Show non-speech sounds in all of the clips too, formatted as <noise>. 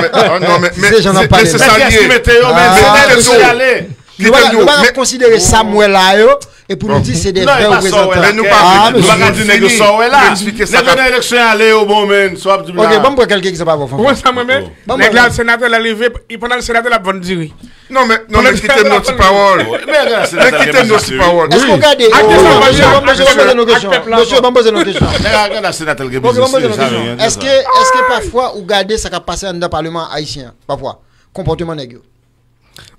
non, mais, euh, mais, j'en ai parlé. C'est ça, c'est météo, mais ah. c'est le tout. Nous va considérer Samuel là, et pour nous dire c'est des vrais représentants. Mais nous pas nous dire Ne là. au bon OK, bon pour ça moi même. sénateur il pendant le sénateur l'a oui. Non mais non mais quittez Est-ce qu'on Monsieur nos questions. Est-ce que est-ce que parfois ou garder ça qui a passé dans le parlement haïtien parfois comportement nèg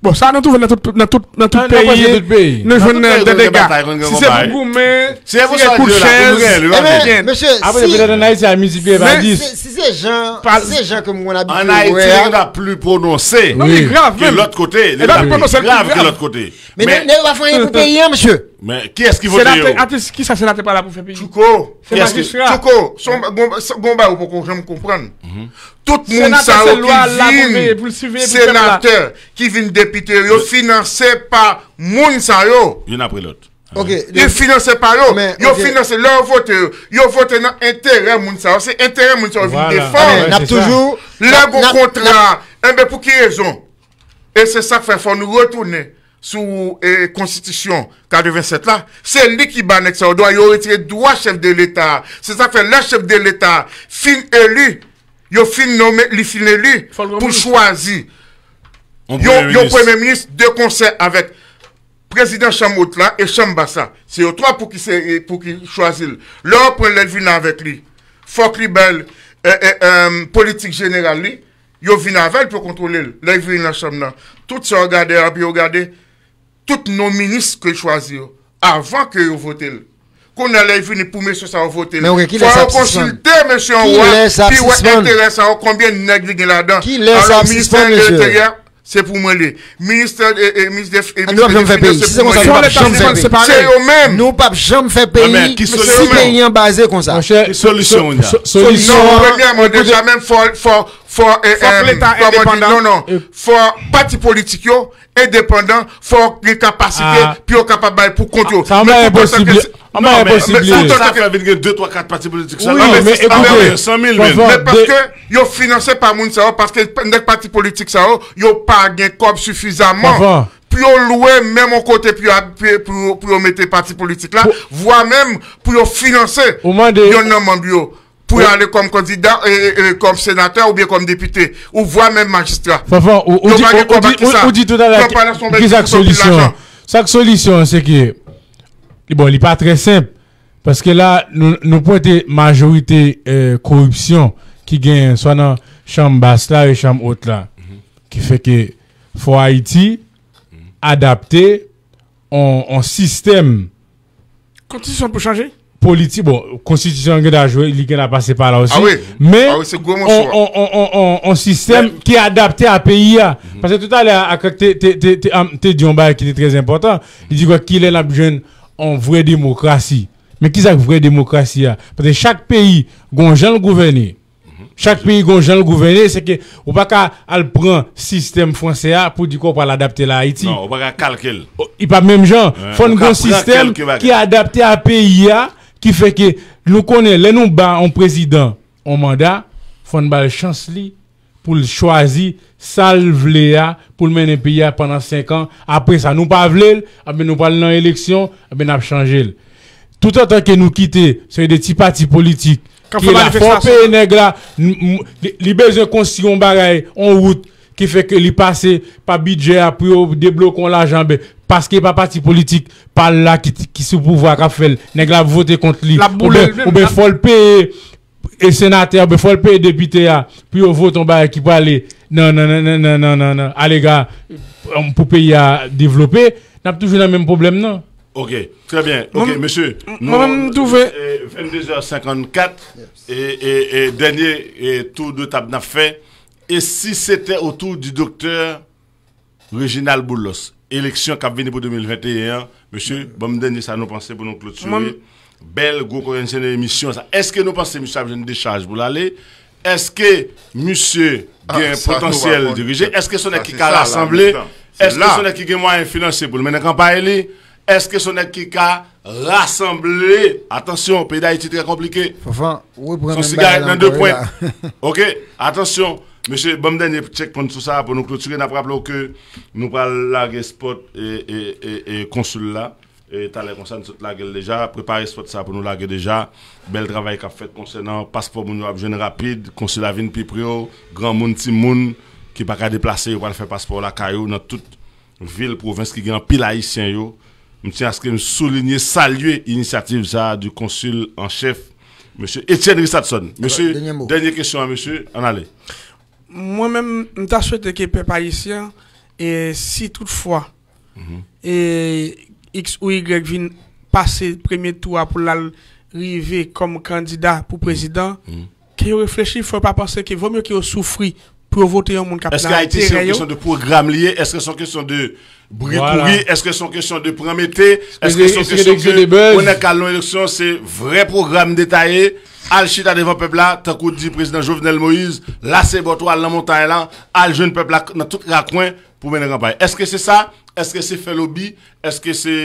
Bon, ça, nous trouvons dans tout, dans tout, dans tout ah, pays. Nous jouons des dégâts. Si c'est pour gourmet, si c'est pour coucher, eh eh ben, monsieur. Ah, si c'est gens, si c'est gens comme on a En Haïti, on a plus prononcé. mais Que l'autre côté. Eh ben, ben, c'est grave que l'autre côté. Mais ne va pas faire pour <laughs> payer, hein, monsieur. Mais qui est-ce qui vote yo? qui ça sénateur pas là pour faire pays? Chouko. C'est magistrat. Chouko, son gomba ou pour j'aime comprendre. Mhm. Tout le monde ça qui vient sénateur, qui vient député, financé par moun ça yo. Une après l'autre. Ah ok. Ils financent par eux. Ils financent leur vote. Ils votent dans l'intérêt Mounsa. C'est l'intérêt Mounsa. Ils voilà. défendre. Ah N'a toujours. Leur Et contrat. Eh ben, pour quelle raison? Et c'est ça qui fait. faut nous retourner. sou konstitisyon eh, kade ven set la, se li ki ban ek sa o doa, yo rete doa chef de l'Etat se sa fe la chef de l'Etat fin elu, yo fin li fin elu, pou chwazi yo premè minis de konser avèk prezident chanmout la, e chanm basa se yo troa pou ki chwazi lor pou lè vina avèk li fok li bel politik jeneral li yo vina avèk pou kontrole lè, lè vina chanm na tout se o gade, api eh, o gade tous nos ministres que choisir avant que vous Qu'on allait venir pour monsieur ça voter. il faut consulter monsieur Roy. qui est intéressant oh, combien de nègres là-dedans. Qui laisse Alors ministère de l'Intérieur c'est pour moi le Ministère, et ministre des ah, Finances. C'est eux-mêmes. Nous pas jamais fait pays. si sont en basé comme ça. Solution. Non, premièrement déjà même fort for, for l'État indépendant. Non, non. For parti politique indépendant, for les capacités, ah. puis capable pour contrôler. Ah, ça mais impossible. Non, mais, impossible. ça fait 2, 3, 4 partis politiques. Oui, mais écoutez. 100 000 Mais parce que, yo financé par moun ça, parce que les partis politiques ça, yo yo pas gain comme suffisamment puis on louer même au côté puis pour pour mettre parti politique là voire même pour financer on a un membre pour aller comme candidat, comme sénateur ou bien comme député, ou voire même magistrat. Enfin, on, on, dit, tout tout à l'heure, solution Chaque solution, c'est que, bon, il n'est pas très simple, parce que là, nous, nous pointons majorité euh, corruption qui gagne soit dans la chambre basse là et la chambre haute là, mm-hmm. qui fait que faut Haïti mm-hmm. adapter un système. Quand ils sont pour changer politique, bon, constitution qui a joué, il a passé par là aussi. Ah oui. Mais ah hein. on, on, on, on, système qui est adapté à pays. Mm Parce que tout à l'heure, tu as um, dit un bail qui est très important. Il dit qu'il est la jeune en vraie démocratie. Mais qui est vraie démocratie? Hein? Parce que chaque pays, a le gouverner. Mhm. Chaque pays a le gouverner, c'est que, on pas qu'à prendre système français pour dire qu'on va l'adapter à Haïti. Non, on pas calculer. Oh, il pas même genre. Il Faut un système qui est adapté à pays qui fait que nous connaissons, les nous bas en président, en mandat, font une chance pour choisir salver pour mener le pays pendant 5 ans. Après ça, nous pas voulons, nous parlons dans l'élection, nous changer. changé. Tout en tant que nous quittons, c'est des petits partis politiques. Qui la force nègre les construire en route qui fait que les passer par budget pour débloquer l'argent ben, parce qu'il n'y a pas parti politique par là qui, qui sous pouvoir qu'a fait nèg la voter contre lui ou bien faut le payer et sénateur ben faut le payer député a ah. puis au vote on bail qui peut aller non non non non non non non allez gars pour pays à développer n'a toujours le même problème non OK très bien OK monsieur nous euh, euh, trouver 22h54 et, et, dernier et tour de table n'a fait et si c'était autour du docteur Reginald Boulos élection qui venir pour 2021, monsieur, mm. bon, dernier, ça, nous pour nous clôturer. Belle, gros, émission, Est-ce que nous pensons, monsieur, avons une décharge pour l'aller? Est-ce que monsieur ah, a un potentiel dirigé? Est-ce que son qui a l'Assemblée? Est-ce que son qui a moyen financier pour le mener campagne? Est-ce que son qui a rassemblé? Attention, pays d'Haïti très compliqué. Son cigarette dans deux points. Ok, attention. Monsieur, bon dernier checkpoint sur ça pour nous clôturer. Nous que nous parlons larguer spot et, et, et, consul là. Et t'as les conseils nous larguer déjà. Préparer spot ça pour nous larguer déjà. Bel travail qu'a fait concernant passeport pour nous jeune rapide, consulat vin piprio, grand monde, petit monde qui pas qu'à déplacer pour faire passeport la caillou dans toute ville, province qui gagne pile haïtien yo. Je tiens à ce que souligner, saluer l'initiative du consul en chef, monsieur Étienne Richardson. Monsieur, dernière question à monsieur, en allez moi-même, je souhaité que les ici, et si toutefois, mhm. X ou Y viennent passer le premier tour pour arriver comme candidat pour président, mhm. mhm. qu'ils réfléchissent, il ne faut pas penser qu'il vaut mieux qu'ils souffrent pour voter un monde capable. Est-ce qu'Haïti, c'est une question de programme lié Est-ce que c'est une question de bricouille pourri Est-ce que c'est une question de prométhée Est-ce que c'est une question de. On a qu'à l'élection, c'est vrai programme détaillé Al chita devan pepla, tako di prezident Jovenel Moïse Lase botou al nan montan elan Al joun pepla nan tout la kwen Pou menen kampaye Eske se sa, eske se fe lobi Eske se,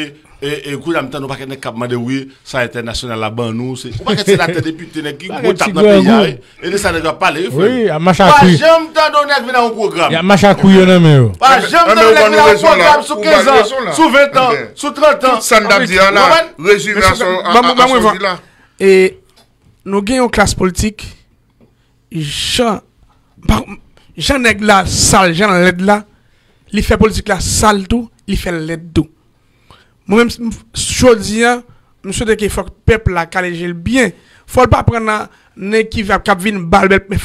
ekou eh, eh, la mten nou paket ne kapman de ouye Sa eten nasyonal la ban nou Ou paket se la te depute ne ki Ou tap nan pe yare Ene sa ne gwa pale Pa jem tan nou ne akvenan ou program Pa jem tan nou ne akvenan ou program Sou 15 an, sou 20 an, sou 30 an Sanda mdi an la, rejivanson A souvi la Eee Nou gen yon klas politik, jan neg la sal, jan led la, li fe politik la sal tou, li fe led tou. Mwen mwen mwen mwen mwen mwen mwen yon klas politik la sa l tou, li fe led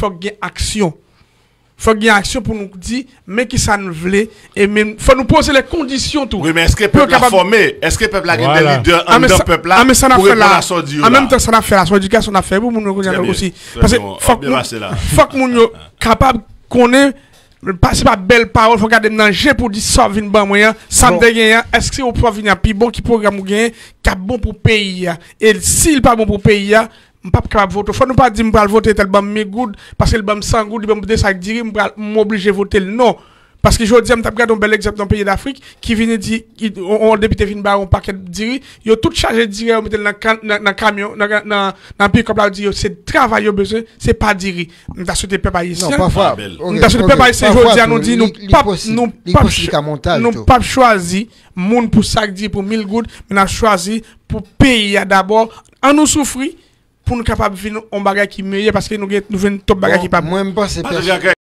tou. faut qu'il y ait action pour nous dire, mais qui ça nous et même, faut nous poser les conditions tout. Oui, mais est-ce que le peuple a formé? Est-ce que le peuple a des leaders en dedans ah, peuple là? Ah, mais ça fait là. En même temps, ça n'a fait éducation fait pour nous aussi. Parce que, faut que nous, capable qu'on ait, c'est pas belle parole, faut garder dans jeu pour dire ça vient bon moyen, ça est-ce que bon qui programme bon pour pays Et s'il pas bon pour pays pas capable voter. Faut nous pas dire voter tel bam mes goud parce que le bam sans goud, bam diri, vais m'obliger voter non. Parce que je dis, je regarde un bel exemple dans le pays d'Afrique, qui vient dire, on député vient un paquet de diri, ils tout chargé de diri, dans le camion, dans le pays comme là, dit, c'est travail besoin, c'est pas diri. Nous a sauté peuple haïtien. Non, parfois. peuple je nous pas choisi, monde pour sac pour 1000 a choisi pour payer d'abord, en nous souffrir pour nous capables de faire un bagage qui est meilleur parce que nous venons nous top bagage qui pas